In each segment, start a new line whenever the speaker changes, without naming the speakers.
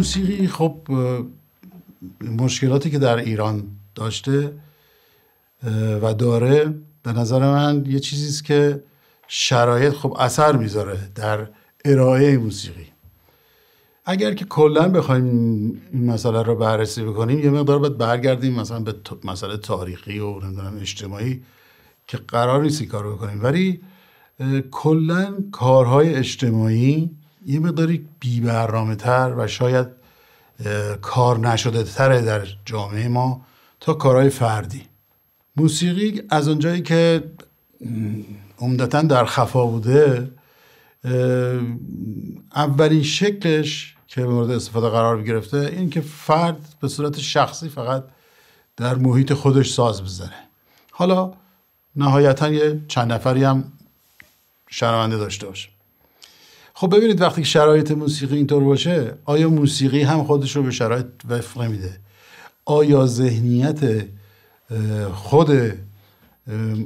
موسیقی خب مشکلاتی که در ایران داشته و داره به نظر من یه چیزی که شرایط خب اثر میذاره در ارائه موسیقی اگر که کلا بخوایم این مسئله رو بررسی بکنیم یه مقدار باید برگردیم مثلا به مسئله تاریخی و نمیدونم اجتماعی که قرار نیست کار بکنیم ولی کلا کارهای اجتماعی یه مقداری بی و شاید کار نشده تره در جامعه ما تا کارهای فردی موسیقی از اونجایی که عمدتا در خفا بوده اولین شکلش که مورد استفاده قرار گرفته این که فرد به صورت شخصی فقط در محیط خودش ساز بزنه حالا نهایتا یه چند نفری هم شنونده داشته باشه خب ببینید وقتی شرایط موسیقی اینطور باشه آیا موسیقی هم خودش رو به شرایط وفق میده؟ آیا ذهنیت خود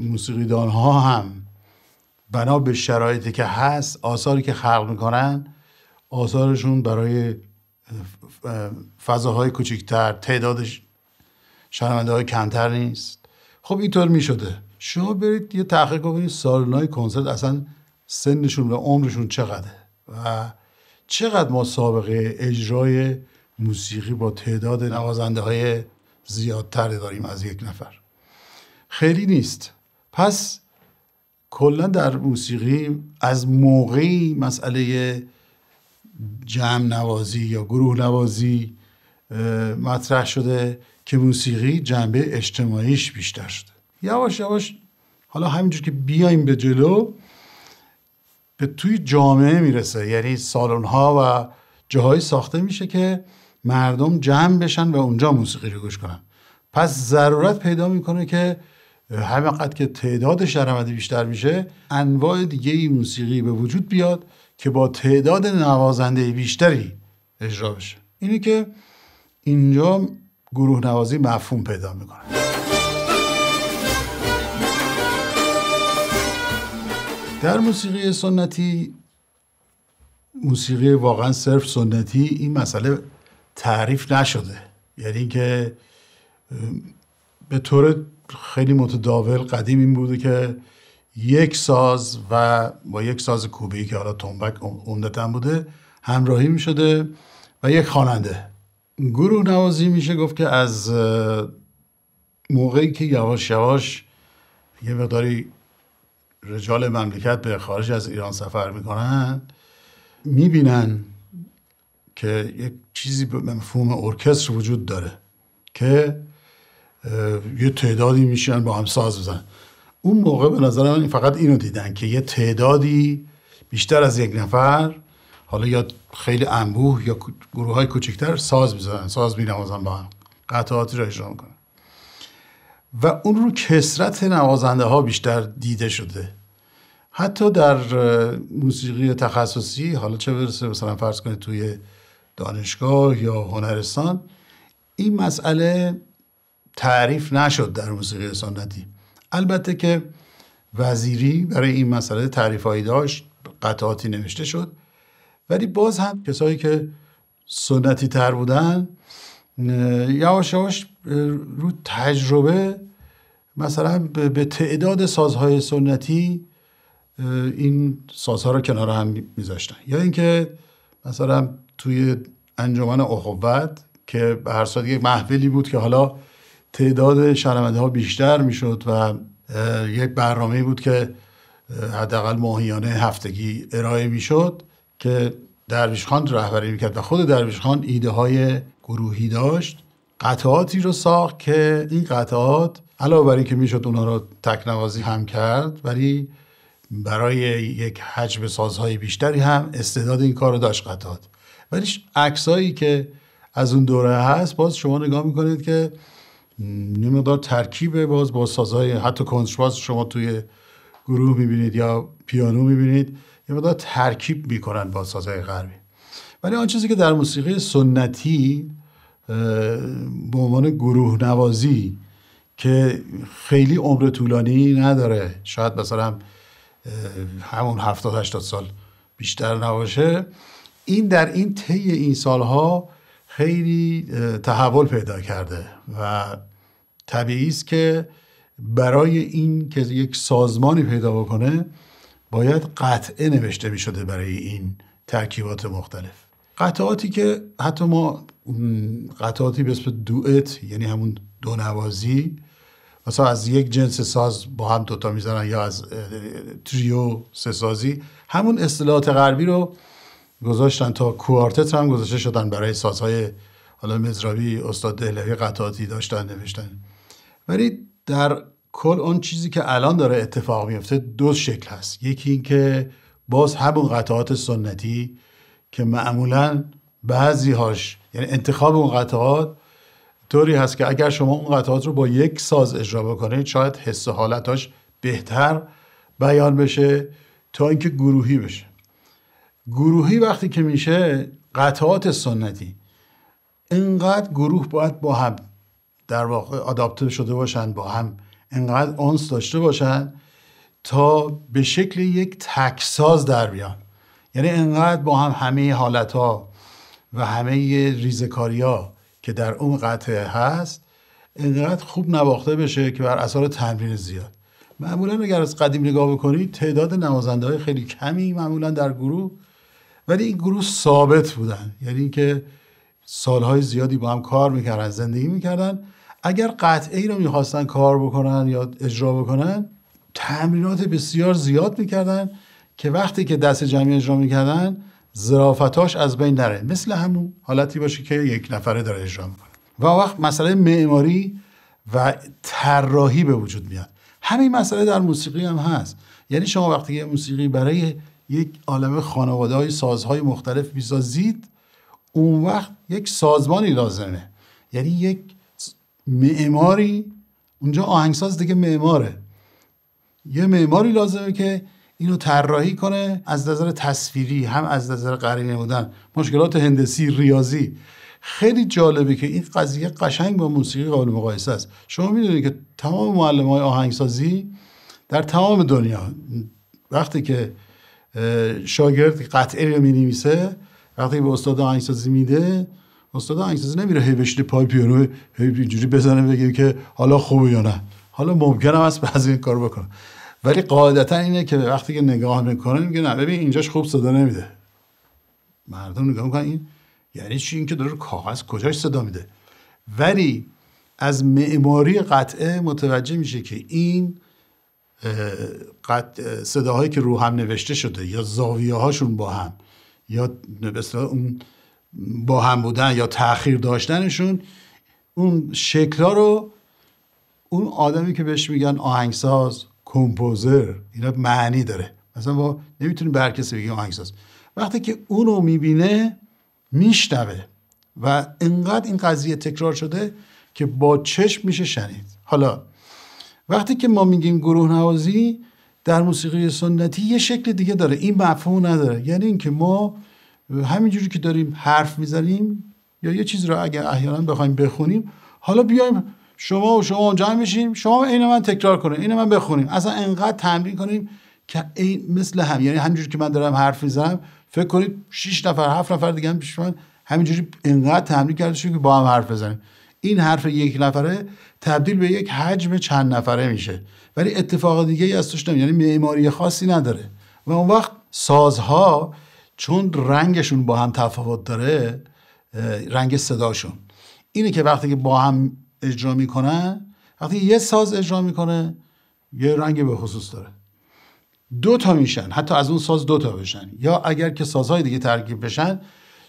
موسیقیدان ها هم بنا به شرایطی که هست آثاری که خلق میکنن آثارشون برای فضاهای کوچکتر تعداد شنونده های کمتر نیست خب اینطور میشده شما برید یه تحقیق بکنید سالنای کنسرت اصلا سنشون و عمرشون چقدره و چقدر ما سابقه اجرای موسیقی با تعداد نوازنده های زیادتر داریم از یک نفر خیلی نیست پس کلا در موسیقی از موقعی مسئله جمع نوازی یا گروه نوازی مطرح شده که موسیقی جنبه اجتماعیش بیشتر شده یواش یواش حالا همینجور که بیایم به جلو به توی جامعه میرسه یعنی سالن ها و جاهای ساخته میشه که مردم جمع بشن و اونجا موسیقی رو گوش کنن پس ضرورت پیدا میکنه که قد که تعداد شرمده بیشتر میشه انواع دیگه ای موسیقی به وجود بیاد که با تعداد نوازنده بیشتری اجرا بشه اینی که اینجا گروه نوازی مفهوم پیدا میکنه در موسیقی سنتی موسیقی واقعا صرف سنتی این مسئله تعریف نشده یعنی که به طور خیلی متداول قدیم این بوده که یک ساز و با یک ساز کوبی که حالا تنبک عمدتا بوده همراهی می شده و یک خواننده گروه نوازی میشه گفت که از موقعی که یواش یواش یه مقداری رجال مملکت به خارج از ایران سفر میکنن میبینن که یک چیزی به مفهوم ارکستر وجود داره که یه تعدادی میشن با هم ساز بزن. اون موقع به نظر من فقط اینو دیدن که یه تعدادی بیشتر از یک نفر حالا یا خیلی انبوه یا گروه های کوچکتر ساز میزنن ساز مینوازن با هم قطعاتی را اجرا میکنن و اون رو کسرت نوازنده ها بیشتر دیده شده حتی در موسیقی تخصصی حالا چه برسه مثلا فرض کنید توی دانشگاه یا هنرستان این مسئله تعریف نشد در موسیقی سنتی البته که وزیری برای این مسئله تعریفهایی داشت قطعاتی نوشته شد ولی باز هم کسایی که سنتی تر بودن یواش یواش رو تجربه مثلا به تعداد سازهای سنتی این سازها رو کنار هم میذاشتن یا اینکه مثلا توی انجمن اخوت که به هر صورت یک محولی بود که حالا تعداد شرمنده ها بیشتر میشد و یک برنامه بود که حداقل ماهیانه هفتگی ارائه میشد که درویش خان رهبری میکرد و خود درویش خان ایده های گروهی داشت قطعاتی رو ساخت که این قطعات علاوه بر اینکه میشد اونها رو تکنوازی هم کرد ولی برای یک حجم سازهای بیشتری هم استعداد این کار رو داشت قطعات ولی عکسایی که از اون دوره هست باز شما نگاه میکنید که یه ترکیب باز با سازهای حتی کنترباس شما توی گروه میبینید یا پیانو میبینید یه مقدار ترکیب میکنن با سازهای غربی ولی آن چیزی که در موسیقی سنتی به عنوان گروه نوازی که خیلی عمر طولانی نداره شاید مثلا همون 70 80 سال بیشتر نباشه این در این طی این سالها خیلی تحول پیدا کرده و طبیعی است که برای این که یک سازمانی پیدا بکنه باید قطعه نوشته می شده برای این ترکیبات مختلف قطعاتی که حتی ما قطعاتی به اسم دوئت یعنی همون دو نوازی مثلا از یک جنس ساز با هم دوتا میزنن یا از تریو سه سازی همون اصطلاحات غربی رو گذاشتن تا کوارتت هم گذاشته شدن برای سازهای حالا مزرابی استاد دهلوی قطعاتی داشتن نوشتن ولی در کل اون چیزی که الان داره اتفاق میفته دو شکل هست یکی اینکه باز همون قطعات سنتی که معمولا بعضی هاش یعنی انتخاب اون قطعات طوری هست که اگر شما اون قطعات رو با یک ساز اجرا بکنید شاید حس و حالتاش بهتر بیان بشه تا اینکه گروهی بشه گروهی وقتی که میشه قطعات سنتی اینقدر گروه باید با هم در واقع آداپته شده باشن با هم اینقدر آنس داشته باشن تا به شکل یک تکساز در بیان یعنی اینقدر با هم همه حالت ها و همه ریزکاری ها که در اون قطعه هست انقدر خوب نواخته بشه که بر اثر تمرین زیاد معمولا اگر از قدیم نگاه بکنید تعداد نوازنده های خیلی کمی معمولا در گروه ولی این گروه ثابت بودن یعنی اینکه سالهای زیادی با هم کار میکردن زندگی میکردن اگر قطعه ای رو میخواستن کار بکنن یا اجرا بکنن تمرینات بسیار زیاد میکردن که وقتی که دست جمعی اجرا میکردن زرافتاش از بین نره مثل همون حالتی باشه که یک نفره داره اجرا میکنه و وقت مسئله معماری و طراحی به وجود میاد همین مسئله در موسیقی هم هست یعنی شما وقتی یه موسیقی برای یک عالم خانواده های سازهای مختلف میسازید اون وقت یک سازمانی لازمه یعنی یک معماری اونجا آهنگساز دیگه معماره یه معماری لازمه که اینو طراحی کنه از نظر تصویری هم از نظر قرینه بودن مشکلات هندسی ریاضی خیلی جالبه که این قضیه قشنگ با موسیقی قابل مقایسه است شما میدونید که تمام معلم های آهنگسازی در تمام دنیا وقتی که شاگرد قطعه رو می نویسه وقتی به استاد آهنگسازی میده استاد آهنگسازی نمیره هی بشینه پای پیانو هی اینجوری بزنه بگه که حالا خوبه یا نه حالا ممکنم است بعضی این کار بکنه ولی قاعدتا اینه که وقتی که نگاه میکنه میگه نه ببین اینجاش خوب صدا نمیده مردم نگاه میکنن این یعنی چی این که داره کاغذ کجاش صدا میده ولی از معماری قطعه متوجه میشه که این قطع صداهایی که رو هم نوشته شده یا زاویه هاشون با هم یا مثلا اون با هم بودن یا تاخیر داشتنشون اون شکل رو اون آدمی که بهش میگن آهنگساز کمپوزر اینا معنی داره مثلا ما نمیتونیم به هر کسی بگیم آهنگساز وقتی که اونو میبینه میشنوه و انقدر این قضیه تکرار شده که با چشم میشه شنید حالا وقتی که ما میگیم گروه نوازی در موسیقی سنتی یه شکل دیگه داره این مفهوم نداره یعنی اینکه ما همینجوری که داریم حرف میزنیم یا یه چیزی رو اگر احیانا بخوایم بخونیم حالا بیایم شما و شما هم میشیم شما عین من تکرار کنیم اینو من بخونیم اصلا انقدر تمرین کنیم که این مثل هم یعنی همینجوری که من دارم حرف میزنم فکر کنید 6 نفر هفت نفر دیگه هم پیش همینجوری انقدر تمرین کرده که با هم حرف بزنیم این حرف یک نفره تبدیل به یک حجم چند نفره میشه ولی اتفاق دیگه ای از توش نمیاد یعنی معماری خاصی نداره و اون وقت سازها چون رنگشون با هم تفاوت داره رنگ صداشون اینه که وقتی که با هم اجرا میکنن وقتی یه ساز اجرا میکنه یه رنگ به خصوص داره دو تا میشن حتی از اون ساز دو تا بشن یا اگر که سازهای دیگه ترکیب بشن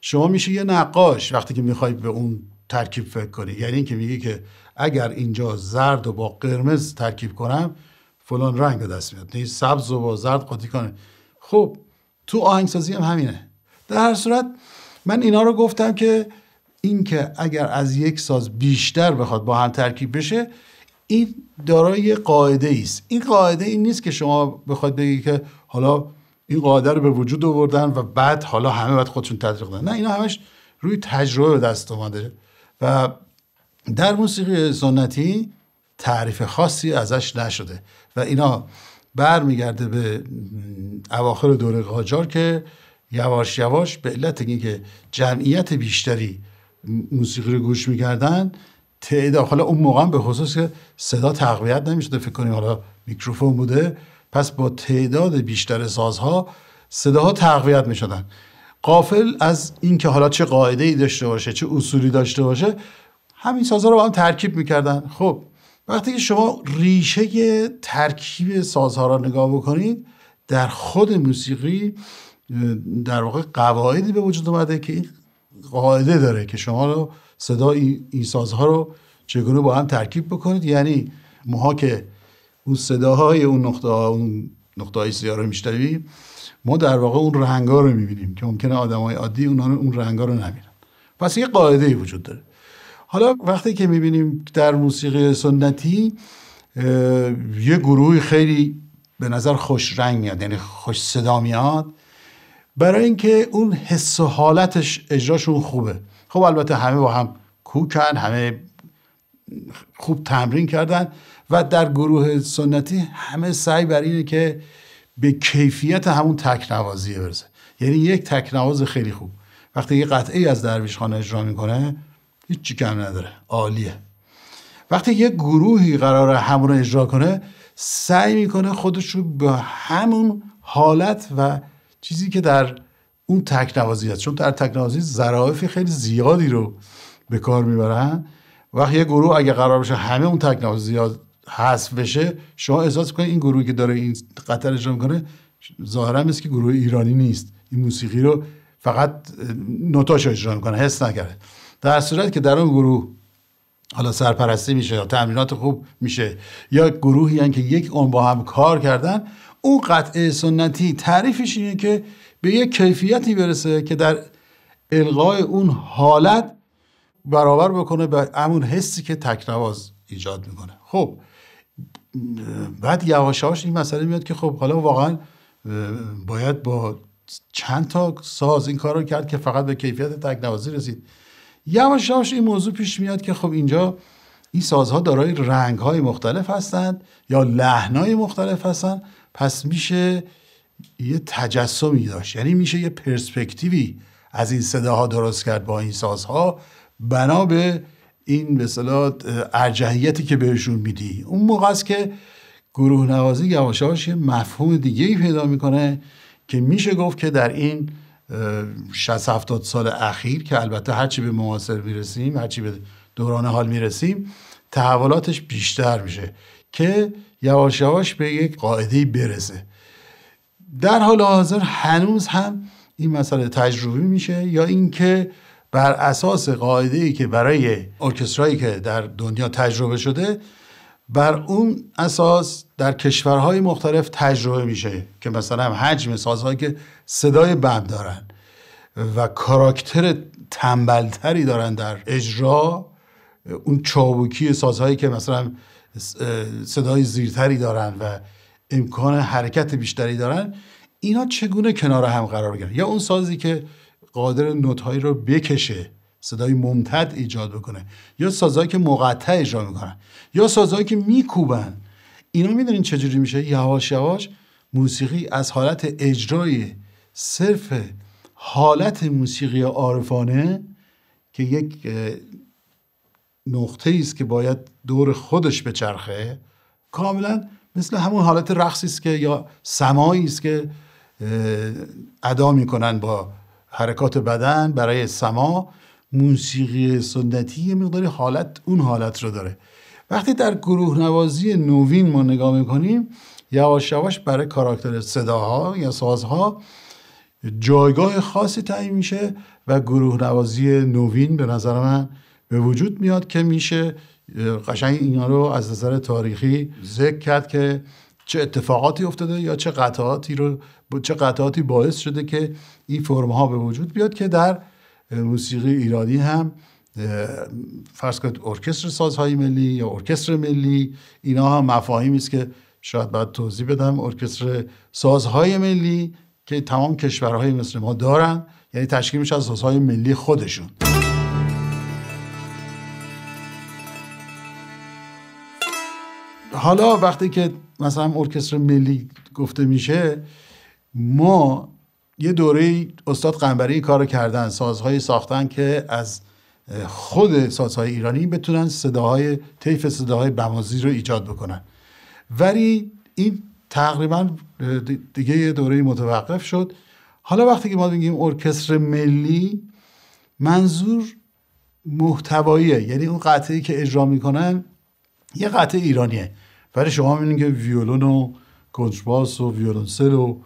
شما میشه یه نقاش وقتی که میخوای به اون ترکیب فکر کنی یعنی اینکه میگی که اگر اینجا زرد و با قرمز ترکیب کنم فلان رنگ به دست میاد نیست سبز و با زرد قاطی کنه خب تو آهنگسازی هم همینه در هر صورت من اینا رو گفتم که اینکه اگر از یک ساز بیشتر بخواد با هم ترکیب بشه این دارای قاعده ای است این قاعده این نیست که شما بخواد بگید که حالا این قاعده رو به وجود آوردن و بعد حالا همه باید خودشون تطبیق دادن نه اینا همش روی تجربه به دست اومده و در موسیقی سنتی تعریف خاصی ازش نشده و اینا برمیگرده به اواخر دوره قاجار که یواش یواش به علت اینکه جمعیت بیشتری موسیقی رو گوش میکردن تعداد حالا اون موقع به خصوص که صدا تقویت نمیشده فکر کنیم حالا میکروفون بوده پس با تعداد بیشتر سازها صداها تقویت میشدن قافل از اینکه حالا چه قاعده ای داشته باشه چه اصولی داشته باشه همین سازها رو با هم ترکیب میکردن خب وقتی که شما ریشه ترکیب سازها را نگاه بکنید در خود موسیقی در واقع قواعدی به وجود اومده که این قاعده داره که شما رو صدا این سازها رو چگونه با هم ترکیب بکنید یعنی ماها که اون صداهای اون نقطه ها اون نقطه های سیاره رو میشنویم ما در واقع اون رنگا رو میبینیم که ممکنه آدمای عادی اونها اون رنگا رو نبینن پس یه قاعده ای وجود داره حالا وقتی که میبینیم در موسیقی سنتی یه گروهی خیلی به نظر خوش رنگ میاد یعنی خوش صدا میاد برای اینکه اون حس و حالتش اجراشون خوبه خب البته همه با هم کوکن همه خوب تمرین کردن و در گروه سنتی همه سعی بر اینه که به کیفیت همون تکنوازی برسه یعنی یک تکنواز خیلی خوب وقتی یه قطعه از درویش خانه اجرا میکنه هیچی کم نداره عالیه وقتی یه گروهی قراره همون رو اجرا کنه سعی میکنه خودش رو به همون حالت و چیزی که در اون تکنوازی هست چون در تکنوازی ظرافت خیلی زیادی رو به کار میبرن وقتی یه گروه اگه قرار بشه همه اون تکنوازی هست حذف بشه شما احساس کنید این گروهی که داره این قطر اجرا میکنه ظاهرا است که گروه ایرانی نیست این موسیقی رو فقط نوتاش اجرا میکنه حس نکرده در صورت که در اون گروه حالا سرپرستی میشه یا تمرینات خوب میشه یا گروهی که یک اون با هم کار کردن اون قطعه سنتی تعریفش اینه که به یک کیفیتی برسه که در الغای اون حالت برابر بکنه به همون حسی که تکنواز ایجاد میکنه خب بعد یواشاش این مسئله میاد که خب حالا واقعا باید با چند تا ساز این کار رو کرد که فقط به کیفیت تکنوازی رسید یواش این موضوع پیش میاد که خب اینجا این سازها دارای رنگ های مختلف هستند یا لحنای مختلف هستند پس میشه یه تجسمی داشت یعنی میشه یه پرسپکتیوی از این صداها درست کرد با این سازها بنا به این به ارجحیتی که بهشون میدی اون موقع است که گروه نوازی یواشاش یه مفهوم دیگه ای پیدا میکنه که میشه گفت که در این 60 70 سال اخیر که البته هرچی به معاصر میرسیم هرچی به دوران حال میرسیم تحولاتش بیشتر میشه که یواش یواش به یک قاعده برسه در حال حاضر هنوز هم این مسئله تجربی میشه یا اینکه بر اساس قاعده ای که برای ارکسترایی که در دنیا تجربه شده بر اون اساس در کشورهای مختلف تجربه میشه که مثلا حجم سازهایی که صدای بم دارن و کاراکتر تنبلتری دارن در اجرا اون چابوکی سازهایی که مثلا صدای زیرتری دارن و امکان حرکت بیشتری دارن اینا چگونه کنار هم قرار گیرن یا اون سازی که قادر نوتهایی رو بکشه صدای ممتد ایجاد بکنه یا سازهایی که مقطع اجرا میکنن یا سازهایی که میکوبن اینا میدونین چجوری میشه یواش یواش موسیقی از حالت اجرای صرف حالت موسیقی عارفانه که یک نقطه ای است که باید دور خودش بچرخه کاملا مثل همون حالت رقصی است که یا سمایی است که ادا میکنن با حرکات بدن برای سما موسیقی سنتی یه مقداری حالت اون حالت رو داره وقتی در گروه نوازی نوین ما نگاه میکنیم یواش یواش برای کاراکتر صداها یا سازها جایگاه خاصی تعیین میشه و گروه نوازی نوین به نظر من به وجود میاد که میشه قشنگ اینا رو از نظر تاریخی ذکر کرد که چه اتفاقاتی افتاده یا چه قطعاتی رو چه قطعاتی باعث شده که این فرم ها به وجود بیاد که در موسیقی ایرانی هم فرض کنید ارکستر سازهای ملی یا ارکستر ملی اینا هم مفاهیمی است که شاید باید توضیح بدم ارکستر سازهای ملی که تمام کشورهای مثل ما دارن یعنی تشکیل میشه از سازهای ملی خودشون حالا وقتی که مثلا ارکستر ملی گفته میشه ما یه دوره استاد قنبری کار کردن سازهایی ساختن که از خود سازهای ایرانی بتونن صداهای طیف صداهای بمازی رو ایجاد بکنن ولی این تقریبا دیگه یه دوره متوقف شد حالا وقتی که ما میگیم ارکستر ملی منظور محتواییه یعنی اون قطعی که اجرا میکنن یه قطعه ایرانیه ولی شما میبینید که ویولون و کنترباس و ویولونسل و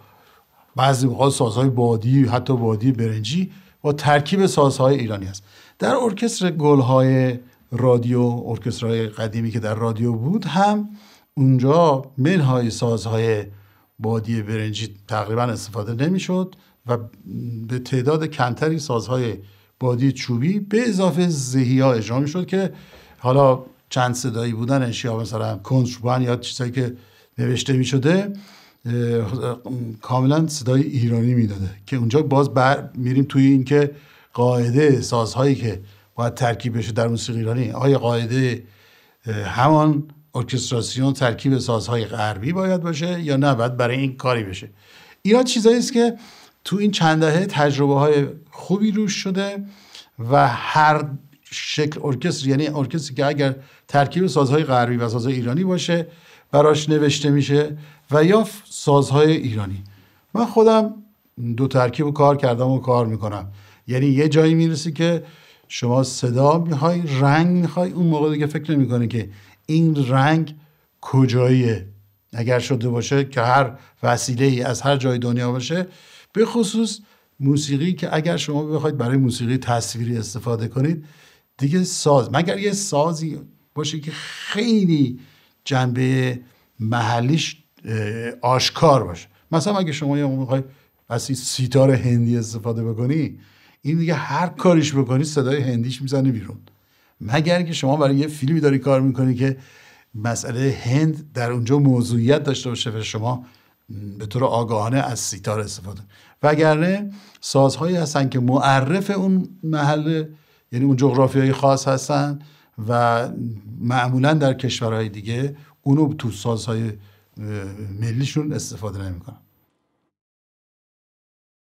بعضی موقع سازهای بادی حتی بادی برنجی با ترکیب سازهای ایرانی است. در ارکستر گلهای رادیو ارکسترهای قدیمی که در رادیو بود هم اونجا منهای سازهای بادی برنجی تقریبا استفاده نمیشد و به تعداد کمتری سازهای بادی چوبی به اضافه ها اجرا می شد که حالا چند صدایی بودنش یا مثلا کنشبان یا چیزایی که نوشته می شده کاملا صدای ایرانی میداده که اونجا باز بر میریم توی این که قاعده سازهایی که باید ترکیب بشه در موسیقی ایرانی آیا قاعده همان ارکستراسیون ترکیب سازهای غربی باید باشه یا نه باید برای این کاری بشه اینا چیزایی است که تو این چند دهه تجربه های خوبی روش شده و هر شکل ارکستر یعنی ارکستری که اگر ترکیب سازهای غربی و سازهای ایرانی باشه براش نوشته میشه و یا سازهای ایرانی من خودم دو ترکیب و کار کردم و کار میکنم یعنی یه جایی میرسی که شما صدا میخوای رنگ میخوای اون موقع دیگه فکر نمیکنه که این رنگ کجاییه اگر شده باشه که هر وسیله ای از هر جای دنیا باشه به خصوص موسیقی که اگر شما بخواید برای موسیقی تصویری استفاده کنید دیگه ساز مگر یه سازی باشه که خیلی جنبه محلیش آشکار باشه مثلا اگه شما یه میخوای از این سیتار هندی استفاده بکنی این دیگه هر کاریش بکنی صدای هندیش میزنه بیرون مگر که شما برای یه فیلمی داری کار میکنی که مسئله هند در اونجا موضوعیت داشته باشه و شما به طور آگاهانه از سیتار استفاده وگرنه سازهایی هستن که معرف اون محل یعنی اون های خاص هستن و معمولا در کشورهای دیگه اونو تو سازهای ملیشون استفاده نمیکنن